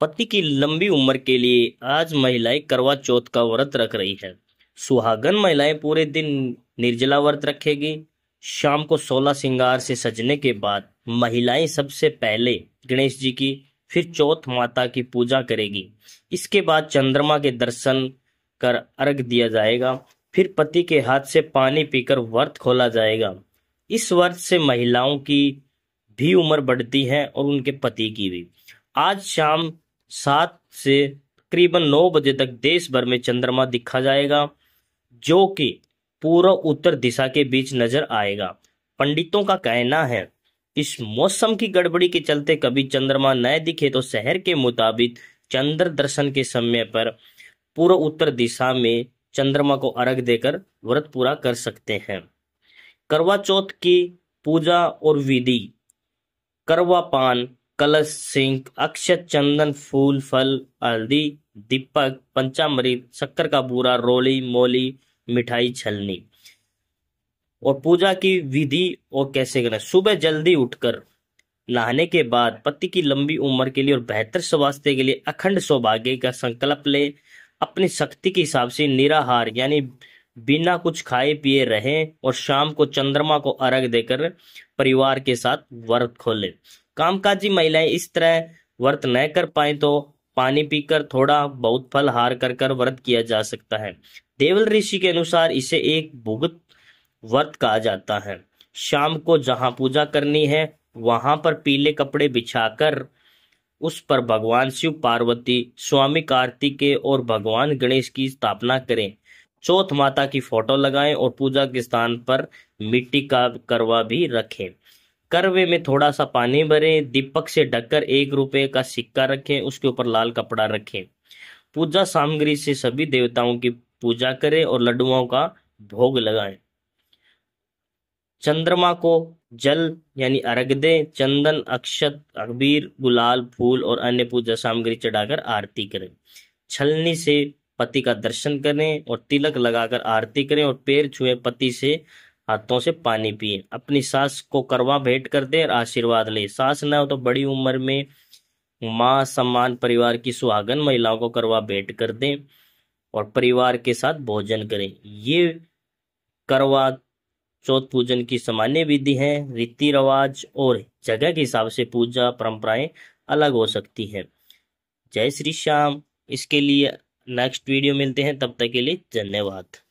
पति की लंबी उम्र के लिए आज महिलाएं करवा चौथ का व्रत रख रही है सुहागन महिलाएं पूरे दिन निर्जला व्रत रखेगी शाम को सोलह श्रृंगार से सजने के बाद महिलाएं सबसे पहले गणेश जी की फिर चौथ माता की पूजा करेगी इसके बाद चंद्रमा के दर्शन कर अर्घ दिया जाएगा फिर पति के हाथ से पानी पीकर व्रत खोला जाएगा इस व्रत से महिलाओं की भी उम्र बढ़ती है और उनके पति की भी आज शाम सात से तकरीबन नौ बजे तक देश भर में चंद्रमा दिखा जाएगा जो कि पूर्व उत्तर दिशा के बीच नजर आएगा पंडितों का कहना है इस मौसम की गड़बड़ी के चलते कभी चंद्रमा न दिखे तो शहर के मुताबिक चंद्र दर्शन के समय पर पूर्व उत्तर दिशा में चंद्रमा को अर्घ देकर व्रत पूरा कर सकते हैं करवा चौथ की पूजा और विधि करवा पान कलश सिंह अक्षत चंदन फूल फल हल्दी दीपक पंचामृत शक्कर का बूरा रोली मोली मिठाई छलनी और पूजा की विधि और कैसे करें सुबह जल्दी उठकर नहाने के बाद पति की लंबी उम्र के लिए और बेहतर स्वास्थ्य के लिए अखंड सौभाग्य का संकल्प ले अपनी शक्ति के हिसाब से निराहार यानी बिना कुछ खाए पिए रहें और शाम को चंद्रमा को अर्घ देकर परिवार के साथ व्रत खोलें कामकाजी महिलाएं इस तरह व्रत न कर पाए तो पानी पीकर थोड़ा बहुत फल हार कर कर व्रत किया जा सकता है देवल ऋषि के अनुसार इसे एक भुगत व्रत कहा जाता है शाम को जहां पूजा करनी है वहां पर पीले कपड़े बिछाकर उस पर भगवान शिव पार्वती स्वामी कार्तिकेय और भगवान गणेश की स्थापना करें चौथ माता की फोटो लगाएं और पूजा के स्थान पर मिट्टी का करवा भी रखें करवे में थोड़ा सा पानी भरें दीपक से ढककर एक रुपए का सिक्का रखें उसके ऊपर लाल कपड़ा रखें पूजा सामग्री से सभी देवताओं की पूजा करें और लड्डुओं का भोग लगाएं चंद्रमा को जल यानी अर्घ दें चंदन अक्षत अकबीर गुलाल फूल और अन्य पूजा सामग्री चढ़ाकर आरती करें छलनी से पति का दर्शन करें और तिलक लगाकर आरती करें और पैर छुए पति से हाथों से पानी पिए अपनी सास को करवा भेंट कर दे और आशीर्वाद ले सास न हो तो बड़ी उम्र में माँ सम्मान परिवार की सुहागन महिलाओं को करवा भेंट कर दें और परिवार के साथ भोजन करें ये करवा चौथ पूजन की सामान्य विधि है रीति रिवाज और जगह के हिसाब से पूजा परंपराएं अलग हो सकती है जय श्री श्याम इसके लिए नेक्स्ट वीडियो मिलते हैं तब तक के लिए धन्यवाद